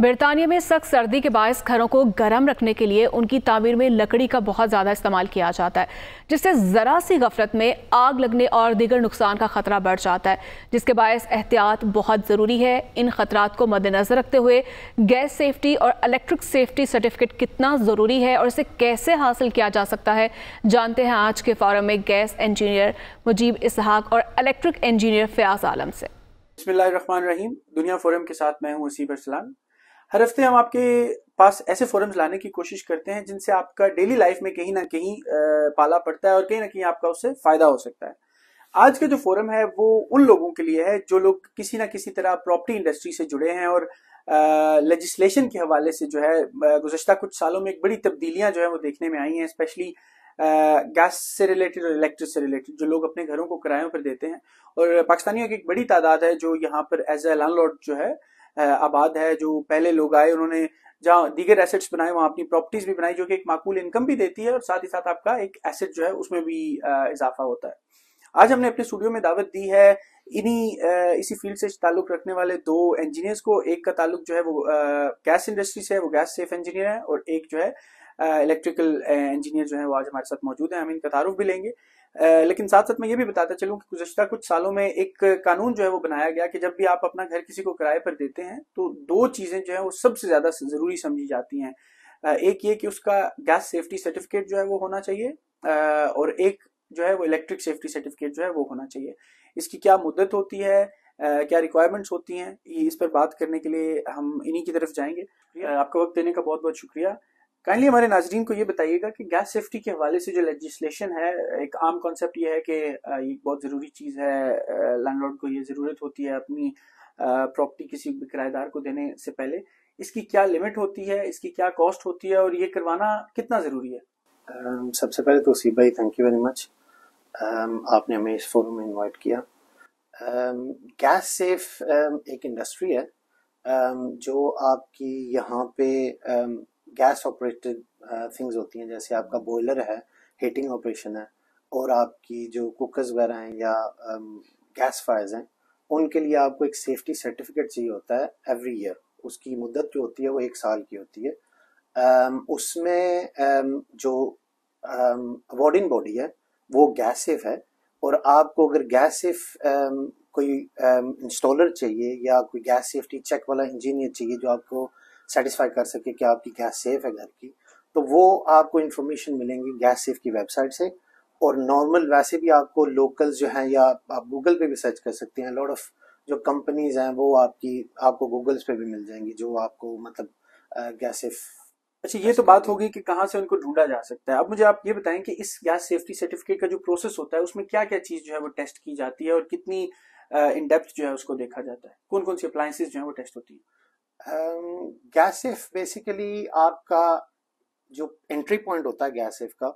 बरतानिया में सख्त सर्दी के बायस घरों को गर्म रखने के लिए उनकी तामीर में लकड़ी का बहुत ज़्यादा इस्तेमाल किया जाता है जिससे ज़रा सी गफलत में आग लगने और दीगर नुकसान का ख़तरा बढ़ जाता है जिसके बायस एहतियात बहुत ज़रूरी है इन ख़तरात को मद्देनज़र रखते हुए गैस सेफ्टी और इलेक्ट्रिक सेफ्टी सर्टिफिकेट कितना ज़रूरी है और इसे कैसे हासिल किया जा सकता है जानते हैं आज के फॉरम में गैस इंजीनियर मुजीब इसहाक और इलेक्ट्रिक इंजीनियर फयाज आलम से बसमिल दुनिया फोरम के साथ मैं हूँ उसीब अरसलान हर हफ्ते हम आपके पास ऐसे फोरम्स लाने की कोशिश करते हैं जिनसे आपका डेली लाइफ में कहीं ना कहीं पाला पड़ता है और कहीं ना कहीं आपका उससे फायदा हो सकता है आज का जो फोरम है वो उन लोगों के लिए है जो लोग किसी ना किसी तरह प्रॉपर्टी इंडस्ट्री से जुड़े हैं और लेजिस्लेशन के हवाले से जो है गुजशत कुछ सालों में एक बड़ी तब्दीलियां जो है वो देखने में आई हैं स्पेशली गैस से रिलेटेड और इलेक्ट्रिक से रिलेटेड जो लोग अपने घरों को किरायों पर देते हैं और पाकिस्तानियों की एक बड़ी तादाद है जो यहाँ पर एज ए लैंड जो है आबाद है जो पहले लोग आए उन्होंने जहाँ दीगर एसेट्स बनाए वहाँ अपनी प्रॉपर्टीज भी बनाई जो कि एक माकूल इनकम भी देती है और साथ ही साथ आपका एक एसेट जो है उसमें भी इजाफा होता है आज हमने अपने स्टूडियो में दावत दी है इन्हीं इसी फील्ड से ताल्लुक रखने वाले दो इंजीनियर्स को एक का ताल्लुक जो है वो गैस इंडस्ट्री से है वो गैस सेफ इंजीनियर है और एक जो है इलेक्ट्रिकल इंजीनियर जो है वो आज हमारे साथ मौजूद है हम इनका तारुफ भी लेंगे लेकिन साथ साथ मैं ये भी बताता चलूँ कि गुजशत कुछ सालों में एक कानून जो है वो बनाया गया कि जब भी आप अपना घर किसी को किराए पर देते हैं तो दो चीज़ें जो है वो सबसे ज़्यादा ज़रूरी समझी जाती हैं एक ये कि उसका गैस सेफ्टी सर्टिफिकेट जो है वो होना चाहिए और एक जो है वो इलेक्ट्रिक सेफ्टी सर्टिफिकेट जो है वो होना चाहिए इसकी क्या मुद्दत होती है क्या रिक्वायरमेंट्स होती हैं इस पर बात करने के लिए हम इन्हीं की तरफ जाएंगे आपका वक्त देने का बहुत बहुत शुक्रिया काइंडली हमारे नाजरीन को ये बताइएगा कि गैस सेफ्टी के हवाले से जो लेजिस्लेशन है एक आम कॉन्सेप्ट यह है कि ये बहुत ज़रूरी चीज़ है लैंडलॉर्ड को ये ज़रूरत होती है अपनी प्रॉपर्टी किसी किराएदार को देने से पहले इसकी क्या लिमिट होती है इसकी क्या कॉस्ट होती है और ये करवाना कितना ज़रूरी है um, सबसे पहले तो सी भाई थैंक यू वेरी मच आपने हमें इस फोरम में इन्वाइट किया गैस um, सेफ um, एक इंडस्ट्री है um, जो आपकी यहाँ पे um, गैस ऑपरेटेड थिंग्स होती हैं जैसे आपका बॉयलर है हीटिंग ऑपरेशन है और आपकी जो कुकर्स वगैरह हैं या गैस um, फायर्स हैं उनके लिए आपको एक सेफ्टी सर्टिफिकेट चाहिए होता है एवरी ईयर उसकी मुद्दत जो होती है वो एक साल की होती है um, उसमें um, जो अवॉर्डिंग um, बॉडी है वो गैस सेफ है और आपको अगर गैस सेफ um, कोई इंस्टॉलर um, चाहिए या कोई गैस सेफ्टी चेक वाला इंजीनियर चाहिए जो आपको सेटिस्फाई कर सके कि आपकी गैस सेफ है घर की तो वो आपको इन्फॉर्मेशन मिलेंगी गैस सेफ की वेबसाइट से और नॉर्मल वैसे भी आपको लोकल्स जो हैं या आप गूगल पे भी सर्च कर सकते हैं लॉट ऑफ जो कंपनीज हैं वो आपकी आपको गूगल्स पे भी मिल जाएंगी जो आपको मतलब गैस सेफ अच्छा ये तो बात होगी कि कहाँ से उनको ढूंढा जा सकता है अब मुझे आप ये बताएं कि इस गैस सेफ्टी सर्टिफिकेट का जो प्रोसेस होता है उसमें क्या क्या चीज़ जो है वो टेस्ट की जाती है और कितनी इन डेप्थ जो है उसको देखा जाता है कौन कौन सी अप्लाइंसेज जो है वो टेस्ट होती है गैसेफ um, बेसिकली आपका जो एंट्री पॉइंट होता है गैसेफ का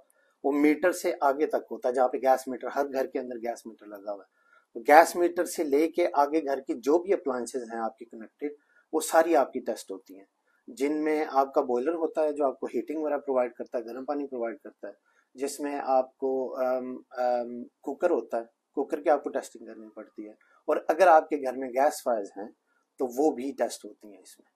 वो मीटर से आगे तक होता है जहाँ पे गैस मीटर हर घर के अंदर गैस मीटर लगा हुआ है तो गैस मीटर से लेके आगे घर की जो भी अप्लायंसेज हैं आपकी कनेक्टेड वो सारी आपकी टेस्ट होती हैं जिनमें आपका बॉयलर होता है जो आपको हीटिंग वगैरह प्रोवाइड करता है गर्म पानी प्रोवाइड करता है जिसमें आपको आम, आम, कुकर होता है कुकर की आपको टेस्टिंग करनी पड़ती है और अगर आपके घर में गैस फायर्स हैं तो वो भी टेस्ट होती है इसमें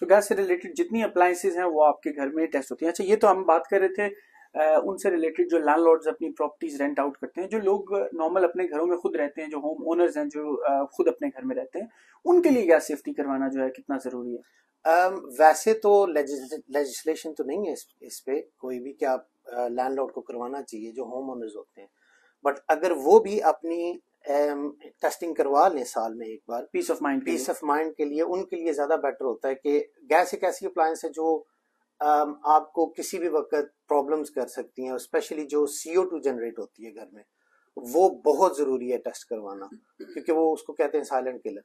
सो गैस से रिलेटेड जितनी अप्लायसेज हैं वो आपके घर में टेस्ट होती है अच्छा ये तो हम बात कर रहे थे उनसे रिलेटेड जो लैंड अपनी प्रॉपर्टीज रेंट आउट करते हैं जो लोग नॉर्मल अपने घरों में खुद रहते हैं जो होम ओनर्स हैं जो खुद अपने घर में रहते हैं उनके लिए गैस सेफ्टी करवाना जो है कितना जरूरी है um, वैसे तो लेजिस्लेशन तो नहीं है इस, इस पे कोई भी क्या लैंडलॉर्ड को करवाना चाहिए जो होम ओनर्स होते हैं बट अगर वो भी अपनी टेस्टिंग um, करवा लें साल में एक बार peace of mind peace of mind के लिए उनके लिए ज्यादा बेटर होता है कि गैस एक ऐसी अप्लायंस है जो um, आपको किसी भी वक्त प्रॉब्लम्स कर सकती हैं स्पेशली जो सी ओ टू जनरेट होती है घर में वो बहुत ज़रूरी है टेस्ट करवाना क्योंकि वो उसको कहते हैं साइलेंट किलर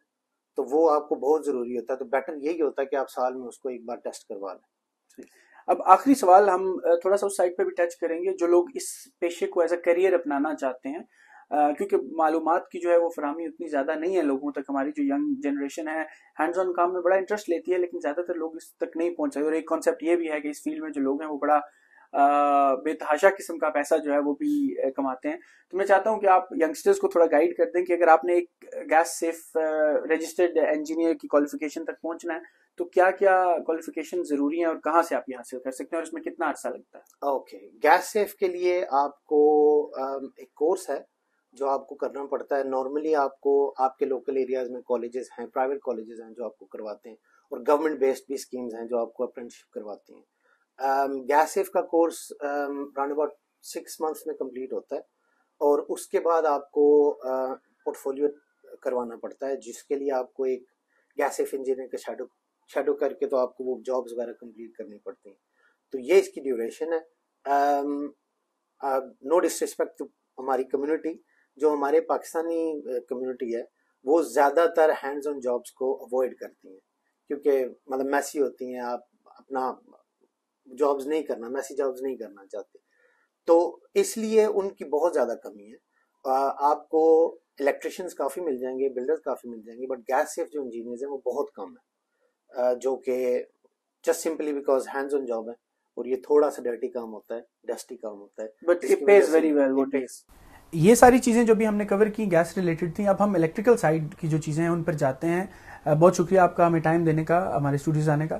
तो वो आपको बहुत ज़रूरी होता है तो बेटर यही होता है कि आप साल में उसको एक बार टेस्ट करवा लें अब आखिरी सवाल हम थोड़ा सा उस साइड पर भी टच करेंगे जो लोग इस पेशे को एज अ करियर अपनाना चाहते हैं क्योंकि मालूम की जो है वो फरहमी उतनी ज़्यादा नहीं है लोगों तक हमारी जो यंग जनरेशन है हैंड्स ऑन काम में बड़ा इंटरेस्ट लेती है लेकिन ज़्यादातर लोग इस तक नहीं पहुंच और एक कॉन्सेप्ट ये भी है कि इस फील्ड में जो लोग हैं वो बड़ा बेतहाशा किस्म का पैसा जो है वो भी कमाते हैं तो मैं चाहता हूँ कि आप यंगस्टर्स को थोड़ा गाइड कर दें कि अगर आपने एक गैस सेफ रजिस्टर्ड इंजीनियर की क्वालिफिकेशन तक पहुँचना है तो क्या क्या क्वालिफिकेशन जरूरी है और कहाँ से आप ये हासिल कर सकते हैं और इसमें कितना अर्सा लगता है ओके गैस सेफ के लिए आपको एक कोर्स है जो आपको करना पड़ता है नॉर्मली आपको आपके लोकल एरियाज में कॉलेजेस हैं प्राइवेट कॉलेजेस हैं जो आपको करवाते हैं और गवर्नमेंट बेस्ड भी स्कीम्स हैं जो आपको अप्रेंटिसशिप करवाती हैं गैस um, सेफ का course round about six months में कंप्लीट होता है और उसके बाद आपको पोर्टफोलियो uh, करवाना पड़ता है जिसके लिए आपको एक गैस सेफ इंजीनियर का शेडो शेडो करके तो आपको वो जॉब्स वगैरह कंप्लीट करनी पड़ती हैं तो ये इसकी ड्यूरेशन है नो डिसरिस्पेक्ट टू हमारी कम्युनिटी जो हमारे पाकिस्तानी कम्युनिटी है वो ज़्यादातर हैंड्स ऑन जॉब्स को अवॉइड करती हैं क्योंकि मतलब मैसी होती हैं आप अपना जॉब्स नहीं करना मैसी जॉब्स नहीं करना चाहते तो इसलिए उनकी बहुत ज़्यादा कमी है आ, आपको इलेक्ट्रिशियंस काफ़ी मिल जाएंगे बिल्डर्स काफ़ी मिल जाएंगे बट गैस सेफ जो इंजीनियर्स हैं वो बहुत कम है जो कि just simply because hands on job है और ये थोड़ा सा डर्टी काम होता है डस्टी काम होता है but it pays very well वो ये सारी चीज़ें जो भी हमने कवर की गैस रिलेटेड थी अब हम इलेक्ट्रिकल साइड की जो चीज़ें हैं उन पर जाते हैं बहुत शुक्रिया आपका हमें टाइम देने का हमारे स्टूडियोज आने का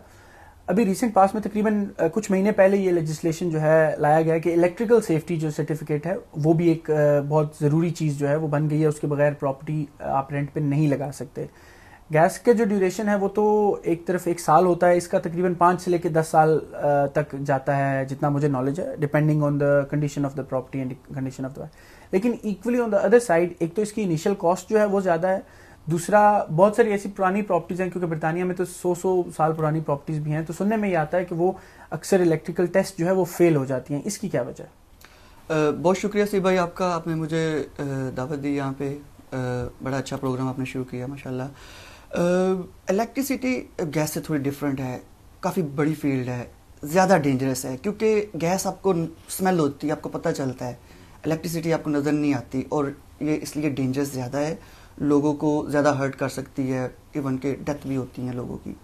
अभी रिसेंट पास में तकरीबन कुछ महीने पहले ये लेजिस्लेशन जो है लाया गया कि इलेक्ट्रिकल सेफ्टी जो सर्टिफिकेट है वो भी एक बहुत ज़रूरी चीज़ जो है वो बन गई है उसके बगैर प्रॉपर्टी आप रेंट पे नहीं लगा सकते गैस के जो ड्यूरेशन है वो तो एक तरफ एक साल होता है इसका तकरीबन पाँच से लेकर दस साल तक जाता है जितना मुझे नॉलेज है depending on the condition of the property and condition of the लेकिन equally on the other side एक तो इसकी इनिशियल कॉस्ट जो है वो ज़्यादा है दूसरा बहुत सारी ऐसी पुरानी प्रॉपर्टीज़ हैं क्योंकि बरतानिया में तो सौ सौ साल पुरानी प्रॉपर्टीज़ भी हैं तो सुनने में ये आता है कि वो अक्सर इलेक्ट्रिकल टेस्ट जो है वो फेल हो जाती हैं इसकी क्या वजह बहुत शुक्रिया सी भाई आपका आपने मुझे दावत दी यहाँ पे बड़ा अच्छा प्रोग्राम आपने शुरू किया माशाल्लाह इलेक्ट्रिसिटी गैस से थोड़ी डिफरेंट है काफ़ी बड़ी फील्ड है ज़्यादा डेंजरस है क्योंकि गैस आपको स्मेल होती है आपको पता चलता है इलेक्ट्रिसिटी आपको नज़र नहीं आती और ये इसलिए डेंजरस ज़्यादा है लोगों को ज़्यादा हर्ट कर सकती है इवन के डेथ भी होती हैं लोगों की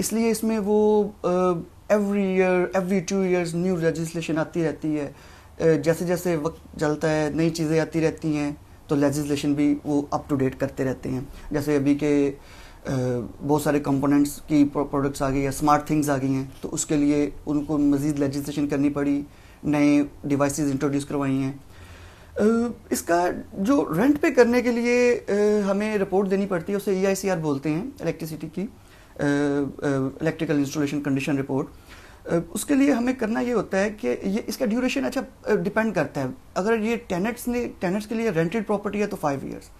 इसलिए इसमें वो every year every two years new legislation आती रहती है जैसे जैसे वक्त जलता है नई चीज़ें आती रहती हैं तो लेजिस्लेशन भी वो अप टू डेट करते रहते हैं जैसे अभी के बहुत सारे कंपोनेंट्स की प्रोडक्ट्स आ गई या स्मार्ट थिंग्स आ गई हैं तो उसके लिए उनको मज़ीद लेजिस्लेशन करनी पड़ी नए डिवाइसेस इंट्रोड्यूस करवाई हैं इसका जो रेंट पे करने के लिए हमें रिपोर्ट देनी पड़ती है उसे ई e बोलते हैं इलेक्ट्रिसिटी की इलेक्ट्रिकल इंस्टॉलेशन कंडीशन रिपोर्ट उसके लिए हमें करना ये होता है कि ये इसका ड्यूरेशन अच्छा डिपेंड करता है अगर ये टेनेंट्स ने टेनेंट्स के लिए रेंटेड प्रॉपर्टी है तो फाइव ईयर्स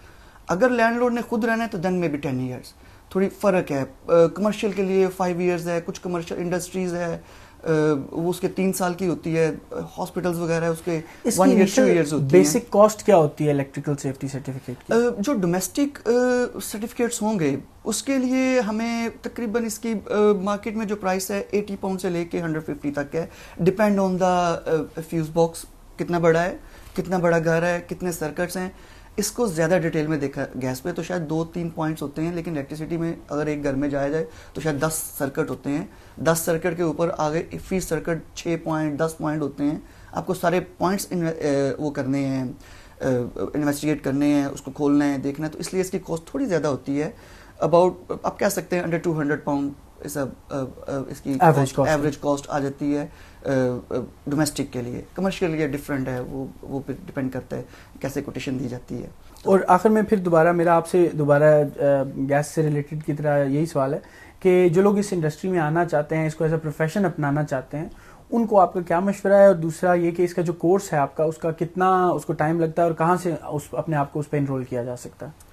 अगर लैंडलॉर्ड ने खुद रहना है तो देन में भी टेन ईयर्स थोड़ी फ़र्क है कमर्शियल के लिए फाइव ईयर्स है कुछ कमर्शियल इंडस्ट्रीज़ है वो उसके तीन साल की होती है हॉस्पिटल्स वगैरह उसके वन ईयर टू ईयर्स होती बेसिक कॉस्ट क्या होती है इलेक्ट्रिकल सेफ्टी सर्टिफिकेट जो डोमेस्टिक सर्टिफिकेट्स होंगे उसके लिए हमें तकरीबन इसकी मार्केट uh, में जो प्राइस है एटी पाउंड से लेके हंड्रेड फिफ्टी तक है depend on the fuse box कितना बड़ा है कितना बड़ा घर है कितने सर्कट्स हैं इसको ज़्यादा डिटेल में देखा गैस पे तो शायद दो तीन पॉइंट्स होते हैं लेकिन इलेक्ट्रिसिटी में अगर एक घर में जाया जाए तो शायद दस सर्किट होते हैं दस सर्किट के ऊपर आगे इक्कीस सर्किट छः पॉइंट दस पॉइंट होते हैं आपको सारे पॉइंट्स वो करने हैं इन्वेस्टिगेट करने हैं उसको खोलना है देखना है तो इसलिए इसकी कॉस्ट थोड़ी ज़्यादा होती है अबाउट आप कह सकते हैं अंडर टू हंड्रेड पाउंड इस अब, अब, अब इसकी एवरेज कॉस्ट आ जाती है डोमेस्टिक के लिए कमर्शियल लिए डिफरेंट है वो वो फिर डिपेंड करता है कैसे कोटेशन दी जाती है तो और आखिर में फिर दोबारा मेरा आपसे दोबारा गैस से रिलेटेड की तरह यही सवाल है कि जो लोग इस इंडस्ट्री में आना चाहते हैं इसको एज ए प्रोफेशन अपनाना चाहते हैं उनको आपका क्या मशवरा है और दूसरा ये कि इसका जो कोर्स है आपका उसका कितना उसको टाइम लगता है और कहाँ से उस अपने आप को उस पर इनरोल किया जा सकता है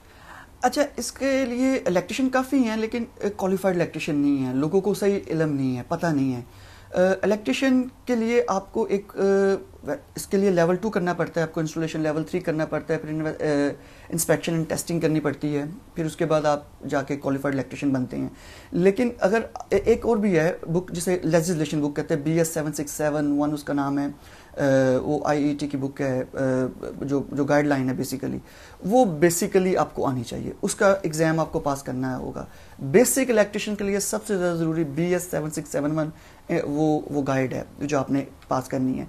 अच्छा इसके लिए इलेक्ट्रिशियन काफ़ी हैं लेकिन क्वालिफाइड इलेक्ट्रिशियन नहीं है लोगों को सही इलम नहीं है पता नहीं है इलेक्ट्रिशियन के लिए आपको एक इसके लिए लेवल टू करना पड़ता है आपको इंस्टॉलेशन लेवल थ्री करना पड़ता है फिर इंस्पेक्शन एंड टेस्टिंग करनी पड़ती है फिर उसके बाद आप जाके क्वालिफाइड इलेक्ट्रिशियन बनते हैं लेकिन अगर एक और भी है बुक जिसे लेजिस्लेशन बुक कहते हैं B S seven six seven one उसका नाम है वो आई e की बुक है जो जो गाइडलाइन है बेसिकली वो बेसिकली आपको आनी चाहिए उसका एग्ज़ाम आपको पास करना होगा बेसिक इलेक्ट्रिशन के लिए सबसे ज़्यादा ज़रूरी B S seven six seven one वो वो गाइड है जो आपने पास करनी है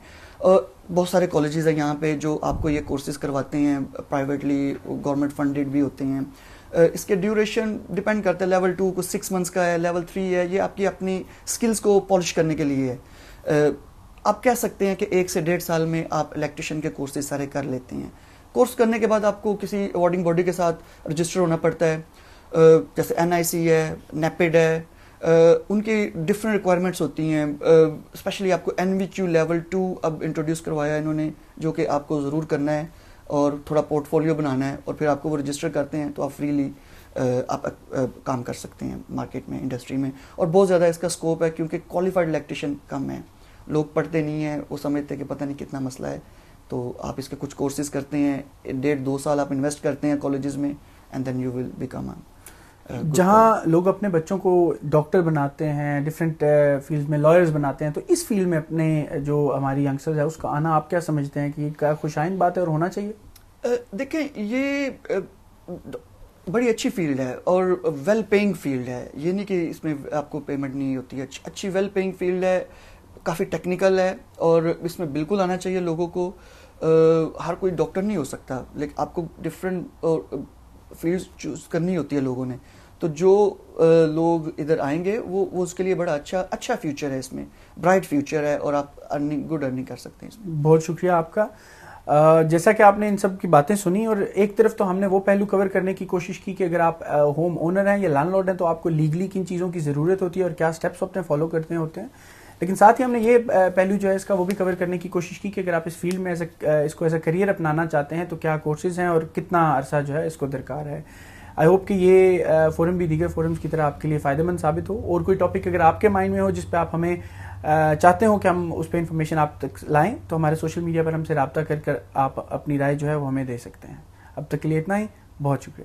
और बहुत सारे कॉलेजेस हैं यहाँ पे जो आपको ये कोर्सेज करवाते हैं प्राइवेटली गवर्नमेंट फंडेड भी होते हैं इसके ड्यूरेशन डिपेंड करता है लेवल टू को सिक्स मंथ्स का है लेवल थ्री है ये आपकी अपनी स्किल्स को पॉलिश करने के लिए है आप कह सकते हैं कि एक से डेढ़ साल में आप इलेक्ट्रिशियन के कोर्सेज सारे कर लेते हैं कोर्स करने के बाद आपको किसी अवार्डिंग बॉडी के साथ रजिस्टर होना पड़ता है जैसे एन है नेपिड है उनकी डिफरेंट रिक्वायरमेंट्स होती हैं स्पेशली आपको एन लेवल टू अब इंट्रोड्यूस करवाया है इन्होंने जो कि आपको ज़रूर करना है और थोड़ा पोर्टफोलियो बनाना है और फिर आपको वो रजिस्टर करते हैं तो आप फ्रीली आप काम कर सकते हैं मार्केट में इंडस्ट्री में और बहुत ज़्यादा इसका स्कोप है क्योंकि क्वालिफाइड इलेक्ट्रिशियन कम है लोग पढ़ते नहीं हैं वो समझते कि पता नहीं कितना मसला है तो आप इसके कुछ कोर्सेज करते हैं डेढ़ दो साल आप इन्वेस्ट करते हैं कॉलेजेस में and then you will become जहाँ लोग अपने बच्चों को डॉक्टर बनाते हैं डिफरेंट फील्ड uh, में लॉयर्स बनाते हैं तो इस फील्ड में अपने uh, जो हमारी यंगस्टर्स है उसका आना आप क्या समझते हैं कि क्या खुशाइन बात है और होना चाहिए देखें ये बड़ी अच्छी फील्ड है और वेल पेइंग फील्ड है ये नहीं कि इसमें आपको पेमेंट नहीं होती है अच्छी वेल पेइंग फील्ड है काफ़ी टेक्निकल है और इसमें बिल्कुल आना चाहिए लोगों को आ, हर कोई डॉक्टर नहीं हो सकता लेकिन आपको डिफरेंट फील्ड चूज़ करनी होती है लोगों ने तो जो आ, लोग इधर आएंगे वो वो उसके लिए बड़ा अच्छा अच्छा फ्यूचर है इसमें ब्राइट फ्यूचर है और आप अर्निंग गुड अर्निंग कर सकते हैं इसमें बहुत शुक्रिया आपका Uh, जैसा कि आपने इन सब की बातें सुनी और एक तरफ तो हमने वो पहलू कवर करने की कोशिश की कि अगर आप होम uh, ओनर हैं या लैंडलॉर्ड हैं तो आपको लीगली किन चीज़ों की ज़रूरत होती है और क्या स्टेप्स अपने फॉलो करते होते हैं लेकिन साथ ही हमने ये पहलू जो है इसका वो भी कवर करने की कोशिश की कि अगर आप इस फील्ड में एज इसको एज अ करियर अपनाना चाहते हैं तो क्या कोर्सेज हैं और कितना अरसा जो है इसको दरकार है आई होप कि ये फोरम भी दीगर फोरम्स की तरह आपके लिए फ़ायदेमंद साबित हो और कोई टॉपिक अगर आपके माइंड में हो जिस पर आप हमें चाहते हो कि हम उस पर इंफॉर्मेशन आप तक लाएँ तो हमारे सोशल मीडिया पर हमसे रबता कर कर आप अपनी राय जो है वो हमें दे सकते हैं अब तक के लिए इतना ही बहुत शुक्रिया